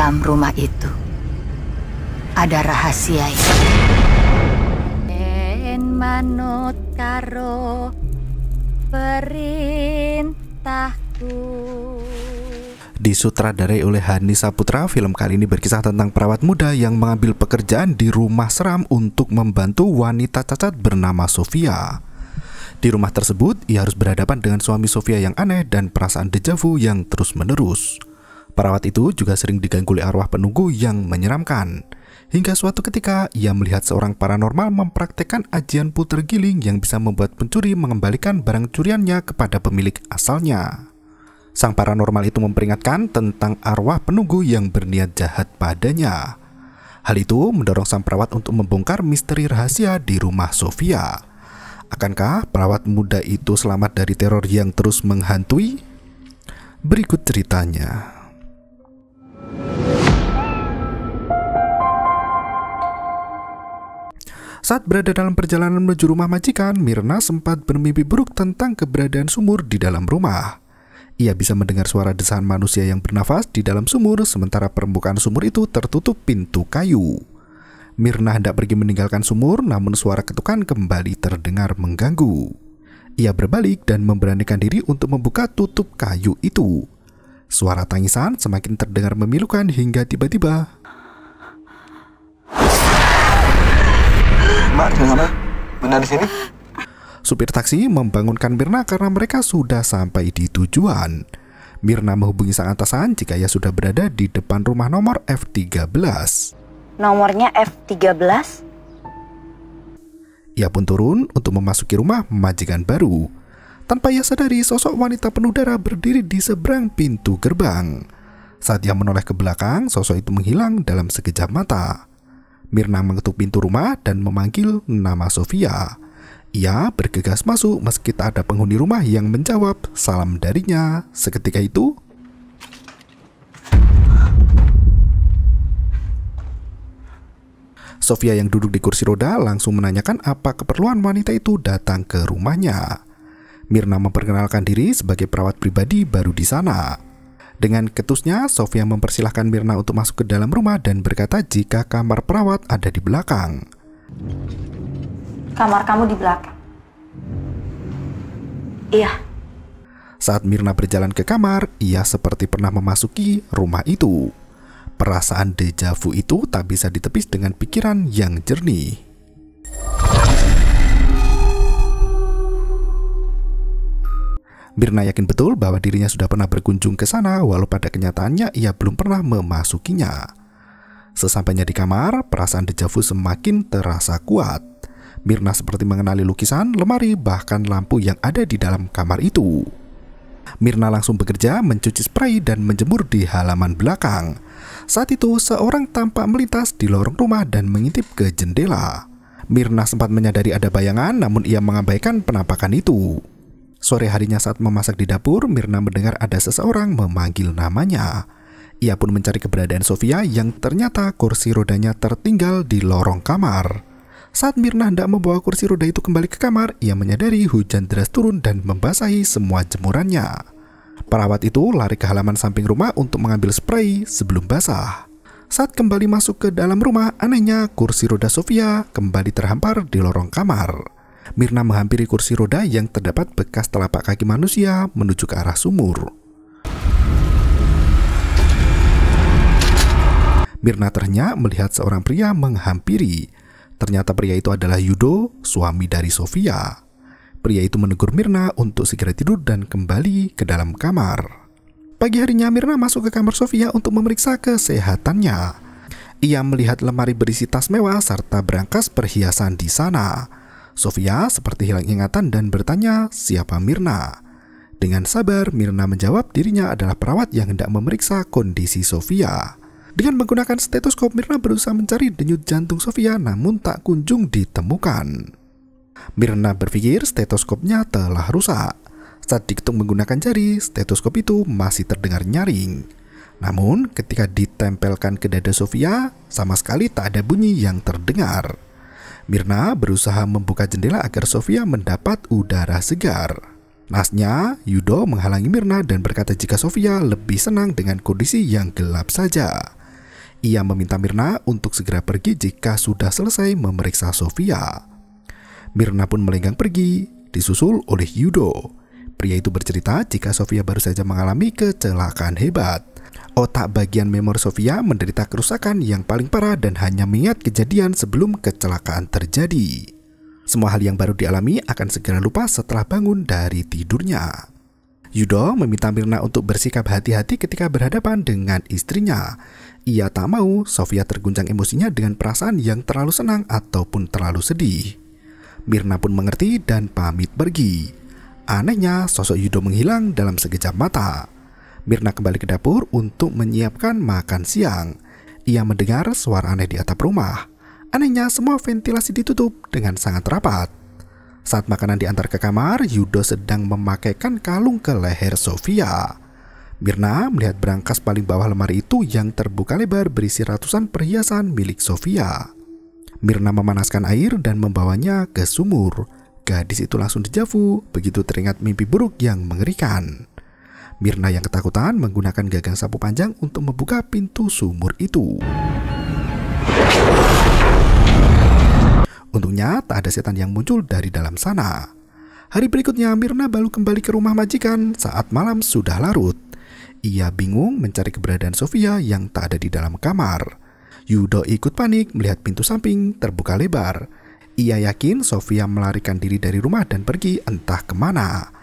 dalam rumah itu ada rahasia En manut karo perintahku. Disutradarai oleh Hani Saputra, film kali ini berkisah tentang perawat muda yang mengambil pekerjaan di rumah seram untuk membantu wanita cacat bernama Sofia. Di rumah tersebut, ia harus berhadapan dengan suami Sofia yang aneh dan perasaan dejavu yang terus-menerus. Perawat itu juga sering diganggu oleh arwah penunggu yang menyeramkan. Hingga suatu ketika, ia melihat seorang paranormal mempraktekkan ajian puter giling yang bisa membuat pencuri mengembalikan barang curiannya kepada pemilik asalnya. Sang paranormal itu memperingatkan tentang arwah penunggu yang berniat jahat padanya. Hal itu mendorong sang perawat untuk membongkar misteri rahasia di rumah Sofia. Akankah perawat muda itu selamat dari teror yang terus menghantui? Berikut ceritanya. Saat berada dalam perjalanan menuju rumah majikan, Mirna sempat bermimpi buruk tentang keberadaan sumur di dalam rumah. Ia bisa mendengar suara desahan manusia yang bernafas di dalam sumur, sementara permukaan sumur itu tertutup pintu kayu. Mirna hendak pergi meninggalkan sumur, namun suara ketukan kembali terdengar mengganggu. Ia berbalik dan memberanikan diri untuk membuka tutup kayu itu. Suara tangisan semakin terdengar memilukan hingga tiba-tiba Mbak di sana? Benar di sini? Supir taksi membangunkan Mirna karena mereka sudah sampai di tujuan. Mirna menghubungi sang atasan jika ia sudah berada di depan rumah nomor F13. Nomornya F13? Ia pun turun untuk memasuki rumah majikan baru. Tanpa ia sadari, sosok wanita penuh darah berdiri di seberang pintu gerbang. Saat ia menoleh ke belakang, sosok itu menghilang dalam sekejap mata. Mirna mengetuk pintu rumah dan memanggil nama Sofia. Ia bergegas masuk meski tak ada penghuni rumah yang menjawab salam darinya. Seketika itu, Sofia yang duduk di kursi roda langsung menanyakan apa keperluan wanita itu datang ke rumahnya. Mirna memperkenalkan diri sebagai perawat pribadi baru di sana. Dengan ketusnya, Sofia mempersilahkan Mirna untuk masuk ke dalam rumah dan berkata jika kamar perawat ada di belakang. Kamar kamu di belakang? Iya. Saat Mirna berjalan ke kamar, ia seperti pernah memasuki rumah itu. Perasaan dejavu itu tak bisa ditepis dengan pikiran yang jernih. Mirna yakin betul bahwa dirinya sudah pernah berkunjung ke sana, walau pada kenyataannya ia belum pernah memasukinya. Sesampainya di kamar, perasaan dejavu semakin terasa kuat. Mirna seperti mengenali lukisan, lemari, bahkan lampu yang ada di dalam kamar itu. Mirna langsung bekerja mencuci spray dan menjemur di halaman belakang. Saat itu, seorang tampak melintas di lorong rumah dan mengintip ke jendela. Mirna sempat menyadari ada bayangan, namun ia mengabaikan penampakan itu. Sore harinya saat memasak di dapur, Mirna mendengar ada seseorang memanggil namanya. Ia pun mencari keberadaan Sofia yang ternyata kursi rodanya tertinggal di lorong kamar. Saat Mirna hendak membawa kursi roda itu kembali ke kamar, ia menyadari hujan deras turun dan membasahi semua jemurannya. Perawat itu lari ke halaman samping rumah untuk mengambil spray sebelum basah. Saat kembali masuk ke dalam rumah, anehnya kursi roda Sofia kembali terhampar di lorong kamar. Mirna menghampiri kursi roda yang terdapat bekas telapak kaki manusia menuju ke arah sumur. Mirna ternyata melihat seorang pria menghampiri. Ternyata pria itu adalah Yudo, suami dari Sofia. Pria itu menegur Mirna untuk segera tidur dan kembali ke dalam kamar. Pagi harinya Mirna masuk ke kamar Sofia untuk memeriksa kesehatannya. Ia melihat lemari berisi tas mewah serta berangkas perhiasan di sana. Sofia seperti hilang ingatan dan bertanya siapa Mirna. Dengan sabar, Mirna menjawab dirinya adalah perawat yang hendak memeriksa kondisi Sofia. Dengan menggunakan stetoskop, Mirna berusaha mencari denyut jantung Sofia namun tak kunjung ditemukan. Mirna berpikir stetoskopnya telah rusak. Saat diketuk menggunakan jari, stetoskop itu masih terdengar nyaring. Namun, ketika ditempelkan ke dada Sofia, sama sekali tak ada bunyi yang terdengar. Mirna berusaha membuka jendela agar Sofia mendapat udara segar. Nasnya, Yudo menghalangi Mirna dan berkata jika Sofia lebih senang dengan kondisi yang gelap saja. Ia meminta Mirna untuk segera pergi jika sudah selesai memeriksa Sofia. Mirna pun melenggang pergi, disusul oleh Yudo. Pria itu bercerita jika Sofia baru saja mengalami kecelakaan hebat otak bagian memori Sofia menderita kerusakan yang paling parah dan hanya mengingat kejadian sebelum kecelakaan terjadi. Semua hal yang baru dialami akan segera lupa setelah bangun dari tidurnya. Yudo meminta Mirna untuk bersikap hati-hati ketika berhadapan dengan istrinya. Ia tak mau Sofia terguncang emosinya dengan perasaan yang terlalu senang ataupun terlalu sedih. Mirna pun mengerti dan pamit pergi. Anehnya, sosok Yudo menghilang dalam sekejap mata. Mirna kembali ke dapur untuk menyiapkan makan siang. Ia mendengar suara aneh di atap rumah. Anehnya semua ventilasi ditutup dengan sangat rapat. Saat makanan diantar ke kamar, Yudo sedang memakaikan kalung ke leher Sofia. Mirna melihat berangkas paling bawah lemari itu yang terbuka lebar berisi ratusan perhiasan milik Sofia. Mirna memanaskan air dan membawanya ke sumur. Gadis itu langsung dejavu begitu teringat mimpi buruk yang mengerikan. Mirna yang ketakutan menggunakan gagang sapu panjang untuk membuka pintu sumur itu. Untungnya tak ada setan yang muncul dari dalam sana. Hari berikutnya Mirna baru kembali ke rumah majikan saat malam sudah larut. Ia bingung mencari keberadaan Sofia yang tak ada di dalam kamar. Yudo ikut panik melihat pintu samping terbuka lebar. Ia yakin Sofia melarikan diri dari rumah dan pergi entah kemana.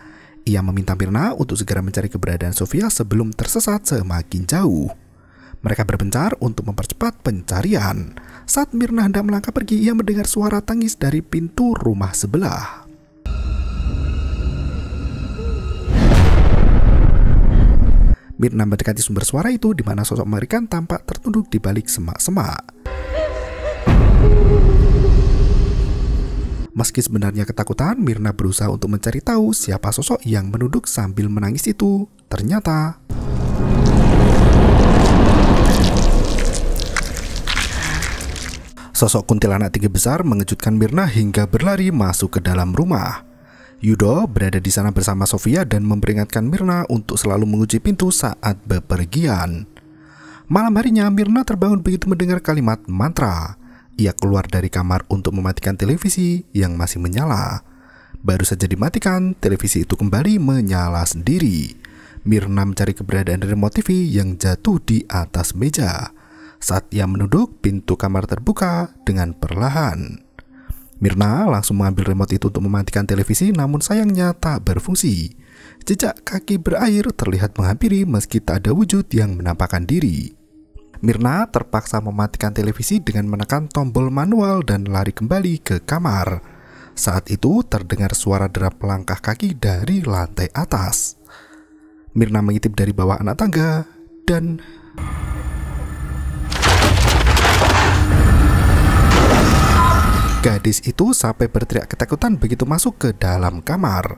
Ia meminta Mirna untuk segera mencari keberadaan Sofia sebelum tersesat semakin jauh. Mereka berpencar untuk mempercepat pencarian. Saat Mirna hendak melangkah pergi, ia mendengar suara tangis dari pintu rumah sebelah. Mirna mendekati sumber suara itu di mana sosok mengerikan tampak tertunduk di balik semak-semak. Meski sebenarnya ketakutan, Mirna berusaha untuk mencari tahu siapa sosok yang menuduk sambil menangis itu. Ternyata... Sosok kuntilanak tiga besar mengejutkan Mirna hingga berlari masuk ke dalam rumah. Yudo berada di sana bersama Sofia dan memperingatkan Mirna untuk selalu menguji pintu saat bepergian. Malam harinya Mirna terbangun begitu mendengar kalimat mantra. Ia keluar dari kamar untuk mematikan televisi yang masih menyala. Baru saja dimatikan, televisi itu kembali menyala sendiri. Mirna mencari keberadaan remote TV yang jatuh di atas meja. Saat ia menuduk, pintu kamar terbuka dengan perlahan. Mirna langsung mengambil remote itu untuk mematikan televisi namun sayangnya tak berfungsi. Jejak kaki berair terlihat menghampiri meski tak ada wujud yang menampakkan diri. Mirna terpaksa mematikan televisi dengan menekan tombol manual dan lari kembali ke kamar. Saat itu terdengar suara derap langkah kaki dari lantai atas. Mirna mengintip dari bawah anak tangga dan Gadis itu sampai berteriak ketakutan begitu masuk ke dalam kamar.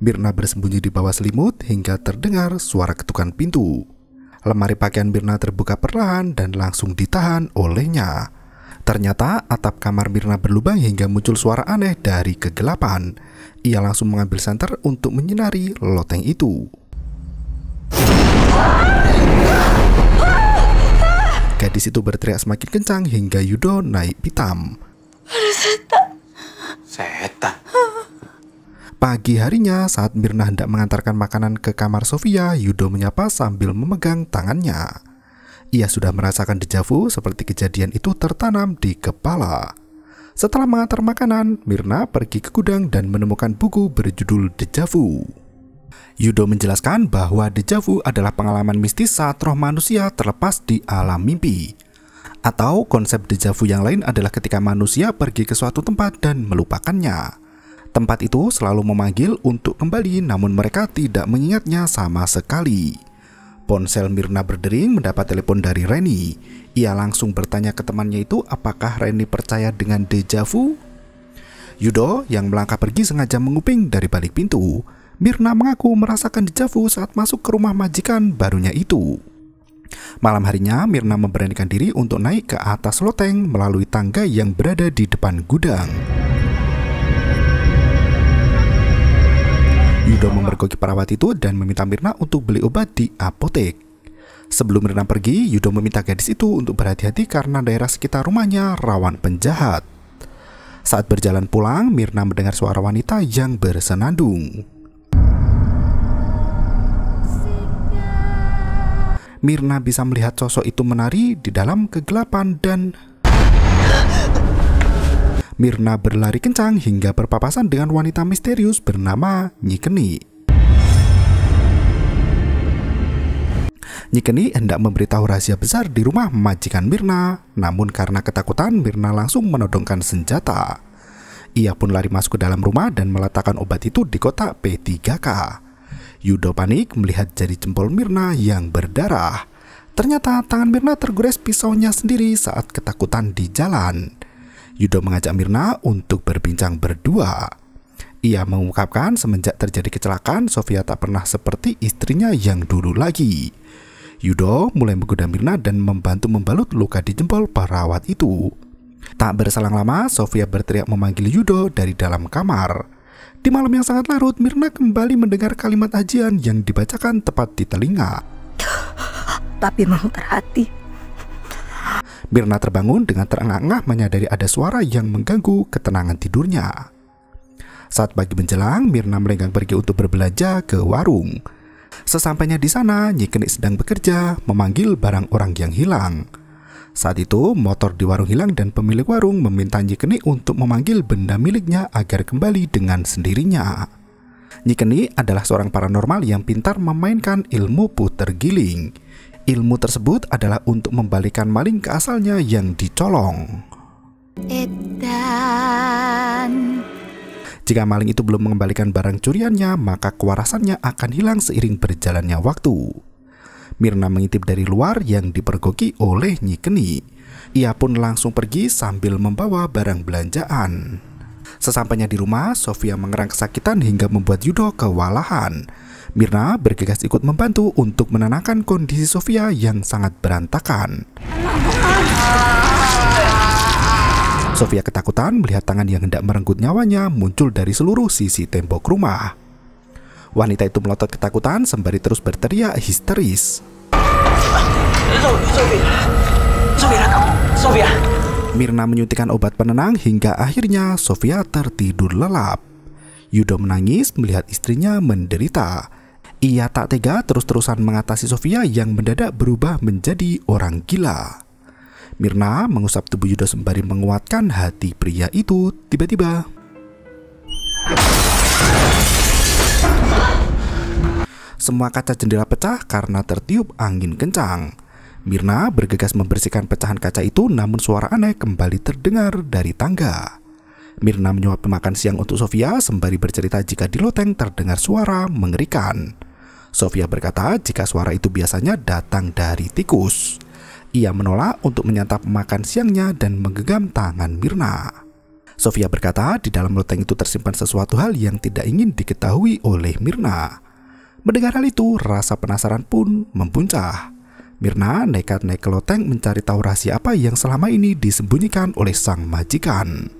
Mirna bersembunyi di bawah selimut hingga terdengar suara ketukan pintu. Lemari pakaian Mirna terbuka perlahan dan langsung ditahan olehnya. Ternyata atap kamar Mirna berlubang hingga muncul suara aneh dari kegelapan. Ia langsung mengambil senter untuk menyinari loteng itu. Gadis itu berteriak semakin kencang hingga Yudo naik pitam. Ada setan. Setan. Pagi harinya, saat Mirna hendak mengantarkan makanan ke kamar Sofia, Yudo menyapa sambil memegang tangannya. Ia sudah merasakan dejavu seperti kejadian itu tertanam di kepala. Setelah mengantar makanan, Mirna pergi ke gudang dan menemukan buku berjudul Dejavu. Yudo menjelaskan bahwa dejavu adalah pengalaman mistis saat roh manusia terlepas di alam mimpi. Atau konsep dejavu yang lain adalah ketika manusia pergi ke suatu tempat dan melupakannya. Tempat itu selalu memanggil untuk kembali namun mereka tidak mengingatnya sama sekali. Ponsel Mirna berdering mendapat telepon dari Reni. Ia langsung bertanya ke temannya itu apakah Reni percaya dengan deja vu. Yudo yang melangkah pergi sengaja menguping dari balik pintu. Mirna mengaku merasakan deja vu saat masuk ke rumah majikan barunya itu. Malam harinya, Mirna memberanikan diri untuk naik ke atas loteng melalui tangga yang berada di depan gudang. Yudo memergoki perawat itu dan meminta Mirna untuk beli obat di apotek. Sebelum Mirna pergi, Yudo meminta gadis itu untuk berhati-hati karena daerah sekitar rumahnya rawan penjahat. Saat berjalan pulang, Mirna mendengar suara wanita yang bersenandung. Mirna bisa melihat sosok itu menari di dalam kegelapan dan Mirna berlari kencang hingga berpapasan dengan wanita misterius bernama Nyikeni. Nyikeni hendak memberitahu rahasia besar di rumah majikan Mirna, namun karena ketakutan Mirna langsung menodongkan senjata. Ia pun lari masuk ke dalam rumah dan meletakkan obat itu di kotak P3K. Yudo panik melihat jari jempol Mirna yang berdarah. Ternyata tangan Mirna tergores pisaunya sendiri saat ketakutan di jalan. Yudo mengajak Mirna untuk berbincang berdua. Ia mengungkapkan semenjak terjadi kecelakaan, Sofia tak pernah seperti istrinya yang dulu lagi. Yudo mulai menggoda Mirna dan membantu membalut luka di jempol perawat itu. Tak berselang lama, Sofia berteriak memanggil Yudo dari dalam kamar. Di malam yang sangat larut, Mirna kembali mendengar kalimat ajian yang dibacakan tepat di telinga. Tapi memang terhati. Mirna terbangun dengan terengah-engah menyadari ada suara yang mengganggu ketenangan tidurnya. Saat pagi menjelang, Mirna melenggang pergi untuk berbelanja ke warung. Sesampainya di sana, Nyikenik sedang bekerja memanggil barang orang yang hilang. Saat itu, motor di warung hilang dan pemilik warung meminta Nyikenik untuk memanggil benda miliknya agar kembali dengan sendirinya. Nyikenik adalah seorang paranormal yang pintar memainkan ilmu puter giling. Ilmu tersebut adalah untuk membalikan maling ke asalnya yang dicolong. Edan. Jika maling itu belum mengembalikan barang curiannya, maka kewarasannya akan hilang seiring berjalannya waktu. Mirna mengintip dari luar yang dipergoki oleh Nyikeni. Ia pun langsung pergi sambil membawa barang belanjaan. Sesampainya di rumah, Sofia mengerang kesakitan hingga membuat Yudo kewalahan. Mirna bergegas ikut membantu untuk menenangkan kondisi Sofia yang sangat berantakan. Sofia ketakutan melihat tangan yang hendak merenggut nyawanya muncul dari seluruh sisi tembok rumah. Wanita itu melotot ketakutan sembari terus berteriak histeris. Mirna menyuntikkan obat penenang hingga akhirnya Sofia tertidur lelap. Yudo menangis melihat istrinya menderita. Ia tak tega terus-terusan mengatasi Sofia yang mendadak berubah menjadi orang gila. Mirna mengusap tubuh Yuda sembari menguatkan hati pria itu tiba-tiba. Semua kaca jendela pecah karena tertiup angin kencang. Mirna bergegas membersihkan pecahan kaca itu namun suara aneh kembali terdengar dari tangga. Mirna menyuap makan siang untuk Sofia sembari bercerita jika di loteng terdengar suara mengerikan. Sofia berkata jika suara itu biasanya datang dari tikus. Ia menolak untuk menyantap makan siangnya dan menggenggam tangan Mirna. Sofia berkata di dalam loteng itu tersimpan sesuatu hal yang tidak ingin diketahui oleh Mirna. Mendengar hal itu, rasa penasaran pun membuncah. Mirna nekat naik ke loteng mencari tahu rahasia apa yang selama ini disembunyikan oleh sang majikan.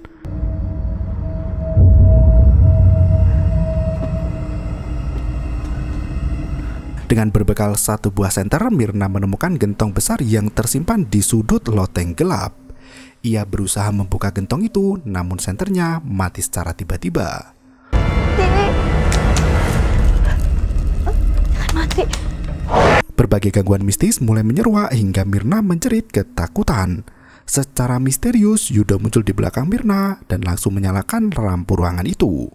Dengan berbekal satu buah senter, Mirna menemukan gentong besar yang tersimpan di sudut loteng gelap. Ia berusaha membuka gentong itu, namun senternya mati secara tiba-tiba. Mati. Berbagai gangguan mistis mulai menyeruak hingga Mirna menjerit ketakutan. Secara misterius, Yudo muncul di belakang Mirna dan langsung menyalakan lampu ruangan itu.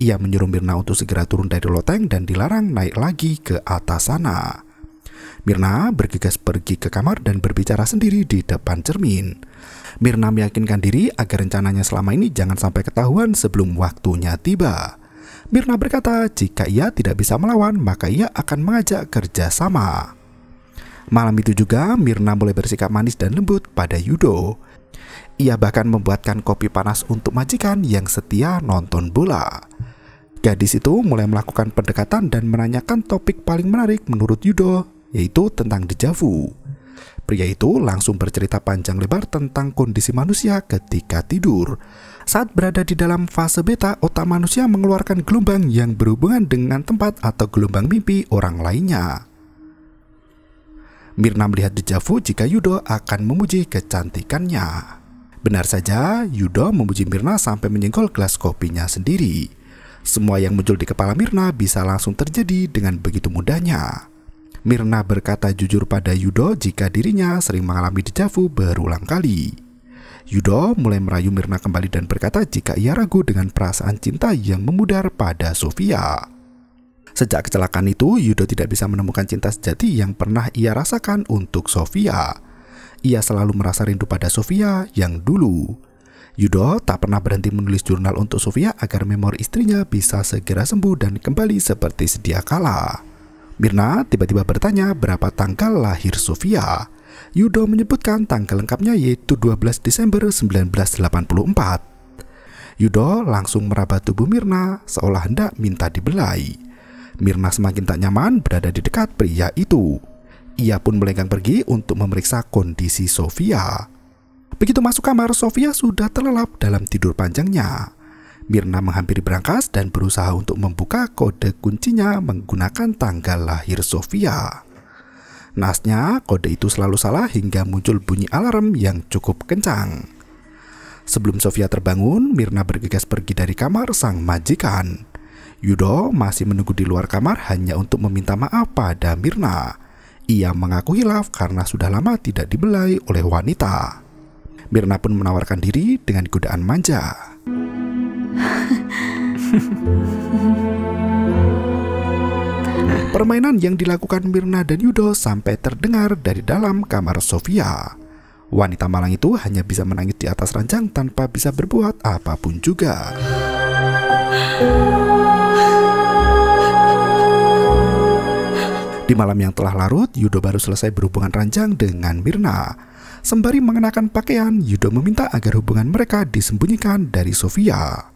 Ia menyuruh Mirna untuk segera turun dari loteng dan dilarang naik lagi ke atas sana. Mirna bergegas pergi ke kamar dan berbicara sendiri di depan cermin. Mirna meyakinkan diri agar rencananya selama ini jangan sampai ketahuan sebelum waktunya tiba. Mirna berkata jika ia tidak bisa melawan maka ia akan mengajak kerjasama. Malam itu juga Mirna mulai bersikap manis dan lembut pada Yudo. Ia bahkan membuatkan kopi panas untuk majikan yang setia nonton bola. Gadis itu mulai melakukan pendekatan dan menanyakan topik paling menarik menurut Yudo, yaitu tentang dejavu. Pria itu langsung bercerita panjang lebar tentang kondisi manusia ketika tidur. Saat berada di dalam fase beta, otak manusia mengeluarkan gelombang yang berhubungan dengan tempat atau gelombang mimpi orang lainnya. Mirna melihat dejavu jika Yudo akan memuji kecantikannya. Benar saja, Yudo memuji Mirna sampai menyenggol gelas kopinya sendiri. Semua yang muncul di kepala Mirna bisa langsung terjadi dengan begitu mudahnya. Mirna berkata jujur pada Yudo jika dirinya sering mengalami dejavu berulang kali. Yudo mulai merayu Mirna kembali dan berkata jika ia ragu dengan perasaan cinta yang memudar pada Sofia. Sejak kecelakaan itu, Yudo tidak bisa menemukan cinta sejati yang pernah ia rasakan untuk Sofia. Ia selalu merasa rindu pada Sofia yang dulu. Yudo tak pernah berhenti menulis jurnal untuk Sofia agar memori istrinya bisa segera sembuh dan kembali seperti sedia kala. Mirna tiba-tiba bertanya berapa tanggal lahir Sofia. Yudo menyebutkan tanggal lengkapnya yaitu 12 Desember 1984. Yudo langsung meraba tubuh Mirna seolah hendak minta dibelai. Mirna semakin tak nyaman berada di dekat pria itu. Ia pun melenggang pergi untuk memeriksa kondisi Sofia. Begitu masuk kamar, Sofia sudah terlelap dalam tidur panjangnya. Mirna menghampiri berangkas dan berusaha untuk membuka kode kuncinya menggunakan tanggal lahir Sofia. Nasnya, kode itu selalu salah hingga muncul bunyi alarm yang cukup kencang. Sebelum Sofia terbangun, Mirna bergegas pergi dari kamar sang majikan. Yudo masih menunggu di luar kamar hanya untuk meminta maaf pada Mirna. Ia mengaku hilaf karena sudah lama tidak dibelai oleh wanita. Mirna pun menawarkan diri dengan godaan manja. Permainan yang dilakukan Mirna dan Yudo sampai terdengar dari dalam kamar Sofia. Wanita malang itu hanya bisa menangis di atas ranjang tanpa bisa berbuat apapun juga. Di malam yang telah larut, Yudo baru selesai berhubungan ranjang dengan Mirna. Sembari mengenakan pakaian, Yudo meminta agar hubungan mereka disembunyikan dari Sofia.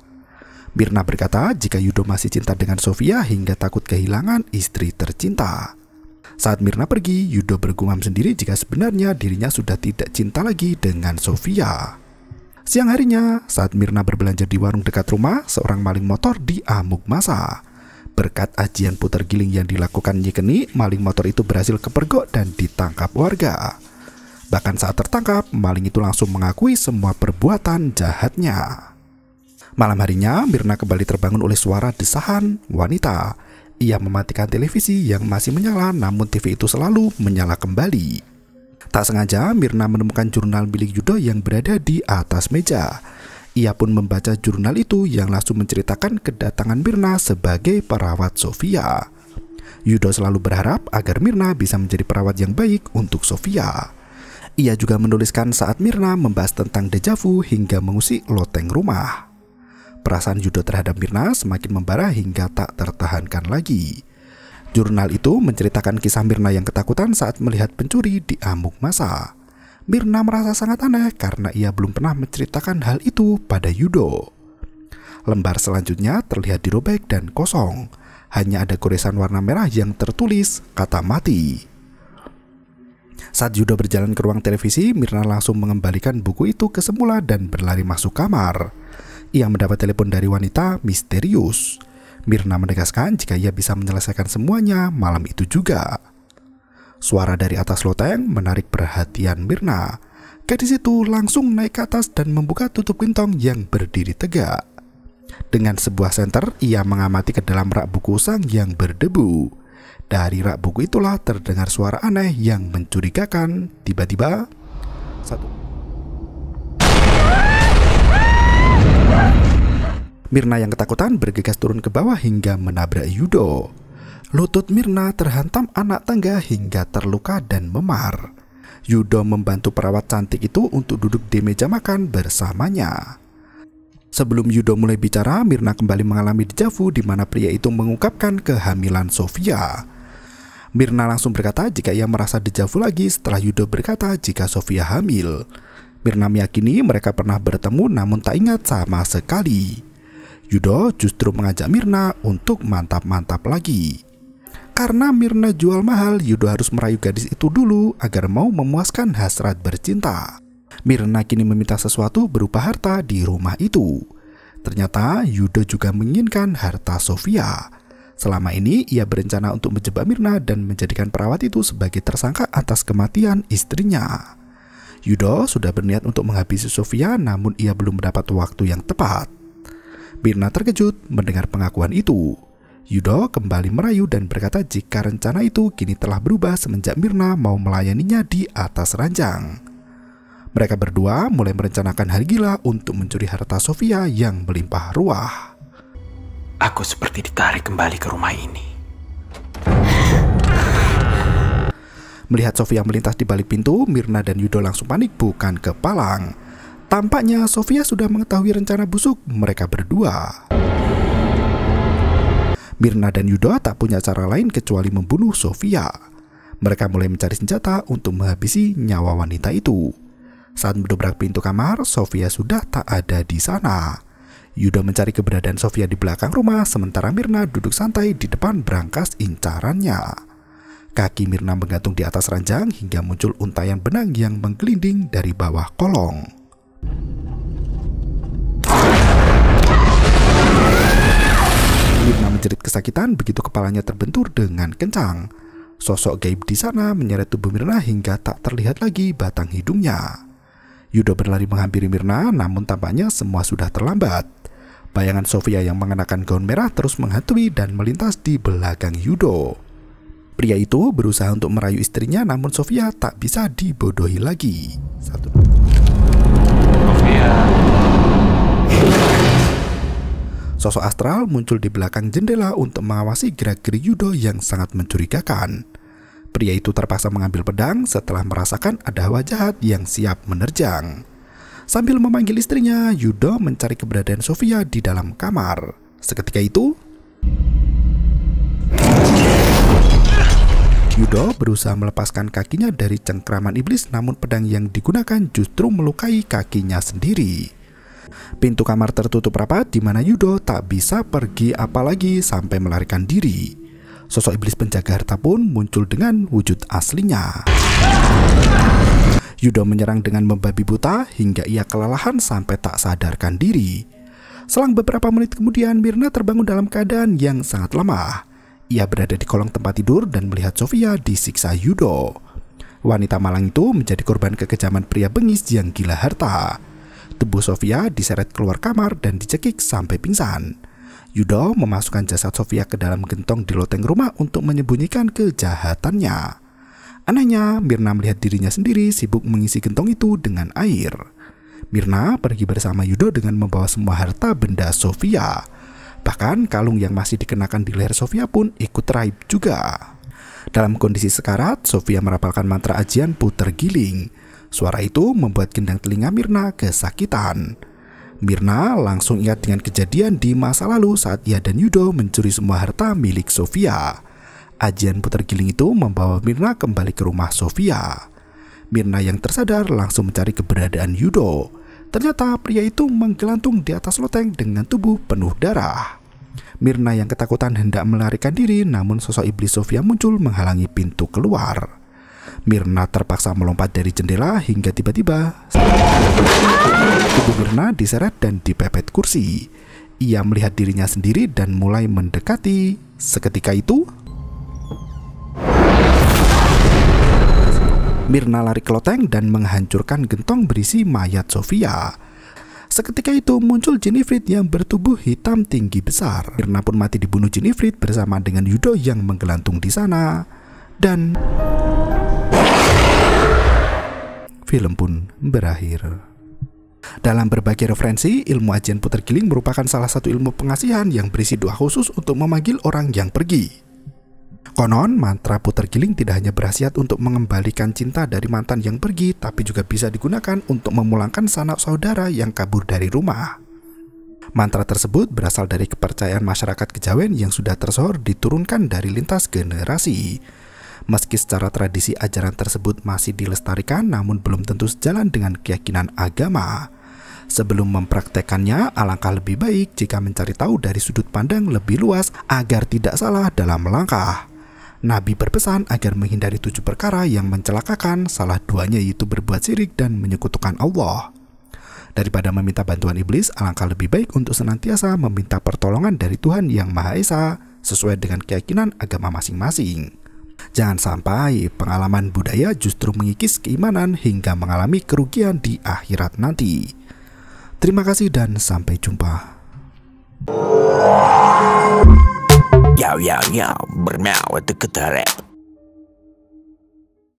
Mirna berkata jika Yudo masih cinta dengan Sofia hingga takut kehilangan istri tercinta. Saat Mirna pergi, Yudo bergumam sendiri jika sebenarnya dirinya sudah tidak cinta lagi dengan Sofia. Siang harinya, saat Mirna berbelanja di warung dekat rumah, seorang maling motor diamuk masa. Berkat ajian putar giling yang dilakukan Nyikeni, maling motor itu berhasil kepergok dan ditangkap warga. Bahkan saat tertangkap, maling itu langsung mengakui semua perbuatan jahatnya. Malam harinya, Mirna kembali terbangun oleh suara desahan wanita. Ia mematikan televisi yang masih menyala, namun TV itu selalu menyala kembali. Tak sengaja, Mirna menemukan jurnal milik Yudo yang berada di atas meja. Ia pun membaca jurnal itu yang langsung menceritakan kedatangan Mirna sebagai perawat Sofia. Yudo selalu berharap agar Mirna bisa menjadi perawat yang baik untuk Sofia. Ia juga menuliskan saat Mirna membahas tentang dejavu hingga mengusik loteng rumah. Perasaan Yudo terhadap Mirna semakin membara hingga tak tertahankan lagi. Jurnal itu menceritakan kisah Mirna yang ketakutan saat melihat pencuri di amuk masa. Mirna merasa sangat aneh karena ia belum pernah menceritakan hal itu pada Yudo. Lembar selanjutnya terlihat dirobek dan kosong. Hanya ada goresan warna merah yang tertulis kata mati. Saat Yudo berjalan ke ruang televisi, Mirna langsung mengembalikan buku itu ke semula dan berlari masuk kamar. Ia mendapat telepon dari wanita misterius. Mirna menegaskan jika ia bisa menyelesaikan semuanya malam itu juga. Suara dari atas loteng menarik perhatian Mirna. Gadis itu langsung naik ke atas dan membuka tutup gentong yang berdiri tegak. Dengan sebuah senter, ia mengamati ke dalam rak buku sang yang berdebu. Dari rak buku itulah terdengar suara aneh yang mencurigakan. Tiba-tiba, satu. Mirna yang ketakutan bergegas turun ke bawah hingga menabrak Yudo. Lutut Mirna terhantam anak tangga hingga terluka dan memar. Yudo membantu perawat cantik itu untuk duduk di meja makan bersamanya. Sebelum Yudo mulai bicara, Mirna kembali mengalami dejavu di mana pria itu mengungkapkan kehamilan Sofia. Mirna langsung berkata jika ia merasa dejavu lagi setelah Yudo berkata jika Sofia hamil. Mirna meyakini mereka pernah bertemu namun tak ingat sama sekali. Yudo justru mengajak Mirna untuk mantap-mantap lagi. Karena Mirna jual mahal, Yudo harus merayu gadis itu dulu agar mau memuaskan hasrat bercinta. Mirna kini meminta sesuatu berupa harta di rumah itu. Ternyata Yudo juga menginginkan harta Sofia. Selama ini, ia berencana untuk menjebak Mirna dan menjadikan perawat itu sebagai tersangka atas kematian istrinya. Yudo sudah berniat untuk menghabisi Sofia, namun ia belum mendapat waktu yang tepat. Mirna terkejut mendengar pengakuan itu. Yudo kembali merayu dan berkata jika rencana itu kini telah berubah semenjak Mirna mau melayaninya di atas ranjang. Mereka berdua mulai merencanakan hari gila untuk mencuri harta Sofia yang melimpah ruah. Aku seperti ditarik kembali ke rumah ini. Melihat Sofia melintas di balik pintu, Mirna dan Yudo langsung panik bukan ke Tampaknya Sofia sudah mengetahui rencana busuk mereka berdua. Mirna dan Yudo tak punya cara lain kecuali membunuh Sofia. Mereka mulai mencari senjata untuk menghabisi nyawa wanita itu. Saat mendobrak pintu kamar, Sofia sudah tak ada di sana. Yuda mencari keberadaan Sofia di belakang rumah, sementara Mirna duduk santai di depan berangkas incarannya. Kaki Mirna menggantung di atas ranjang hingga muncul untayan benang yang menggelinding dari bawah kolong. Mirna menjerit kesakitan begitu kepalanya terbentur dengan kencang. Sosok gaib di sana menyeret tubuh Mirna hingga tak terlihat lagi batang hidungnya. Yuda berlari menghampiri Mirna, namun tampaknya semua sudah terlambat. Bayangan Sofia yang mengenakan gaun merah terus menghantui dan melintas di belakang Yudo. Pria itu berusaha untuk merayu istrinya namun Sofia tak bisa dibodohi lagi. Satu. Sofia. Sosok astral muncul di belakang jendela untuk mengawasi gerak-gerik Yudo yang sangat mencurigakan. Pria itu terpaksa mengambil pedang setelah merasakan ada wajah yang siap menerjang. Sambil memanggil istrinya, Yudo mencari keberadaan Sofia di dalam kamar. Seketika itu, Yudo berusaha melepaskan kakinya dari cengkraman iblis namun pedang yang digunakan justru melukai kakinya sendiri. Pintu kamar tertutup rapat di mana Yudo tak bisa pergi apalagi sampai melarikan diri. Sosok iblis penjaga harta pun muncul dengan wujud aslinya. Yudo menyerang dengan membabi buta hingga ia kelelahan sampai tak sadarkan diri. Selang beberapa menit kemudian Mirna terbangun dalam keadaan yang sangat lemah. Ia berada di kolong tempat tidur dan melihat Sofia disiksa Yudo. Wanita malang itu menjadi korban kekejaman pria bengis yang gila harta. Tubuh Sofia diseret keluar kamar dan dicekik sampai pingsan. Yudo memasukkan jasad Sofia ke dalam gentong di loteng rumah untuk menyembunyikan kejahatannya. Anehnya, Mirna melihat dirinya sendiri sibuk mengisi gentong itu dengan air. Mirna pergi bersama Yudo dengan membawa semua harta benda Sofia. Bahkan kalung yang masih dikenakan di leher Sofia pun ikut raib juga. Dalam kondisi sekarat, Sofia merapalkan mantra ajian puter giling. Suara itu membuat gendang telinga Mirna kesakitan. Mirna langsung ingat dengan kejadian di masa lalu saat ia dan Yudo mencuri semua harta milik Sofia. Ajian putar giling itu membawa Mirna kembali ke rumah Sofia. Mirna yang tersadar langsung mencari keberadaan Yudo. Ternyata pria itu menggelantung di atas loteng dengan tubuh penuh darah. Mirna yang ketakutan hendak melarikan diri namun sosok iblis Sofia muncul menghalangi pintu keluar. Mirna terpaksa melompat dari jendela hingga tiba-tiba tubuh Mirna diseret dan dipepet kursi. Ia melihat dirinya sendiri dan mulai mendekati. Seketika itu, Mirna lari ke loteng dan menghancurkan gentong berisi mayat Sofia. Seketika itu muncul jinifrit yang bertubuh hitam tinggi besar. Mirna pun mati dibunuh jinifrit bersama dengan Yudo yang menggelantung di sana. Dan film pun berakhir. Dalam berbagai referensi, ilmu ajian puter giling merupakan salah satu ilmu pengasihan yang berisi doa khusus untuk memanggil orang yang pergi. Konon, mantra putar giling tidak hanya berhasiat untuk mengembalikan cinta dari mantan yang pergi, tapi juga bisa digunakan untuk memulangkan sanak saudara yang kabur dari rumah. Mantra tersebut berasal dari kepercayaan masyarakat Kejawen yang sudah tersohor diturunkan dari lintas generasi. Meski secara tradisi ajaran tersebut masih dilestarikan, namun belum tentu sejalan dengan keyakinan agama. Sebelum mempraktekannya, alangkah lebih baik jika mencari tahu dari sudut pandang lebih luas agar tidak salah dalam langkah. Nabi berpesan agar menghindari tujuh perkara yang mencelakakan, salah duanya yaitu berbuat syirik dan menyekutukan Allah. Daripada meminta bantuan iblis, alangkah lebih baik untuk senantiasa meminta pertolongan dari Tuhan Yang Maha Esa sesuai dengan keyakinan agama masing-masing. Jangan sampai pengalaman budaya justru mengikis keimanan hingga mengalami kerugian di akhirat nanti. Terima kasih dan sampai jumpa. Yow yow yow, bermau itu darat.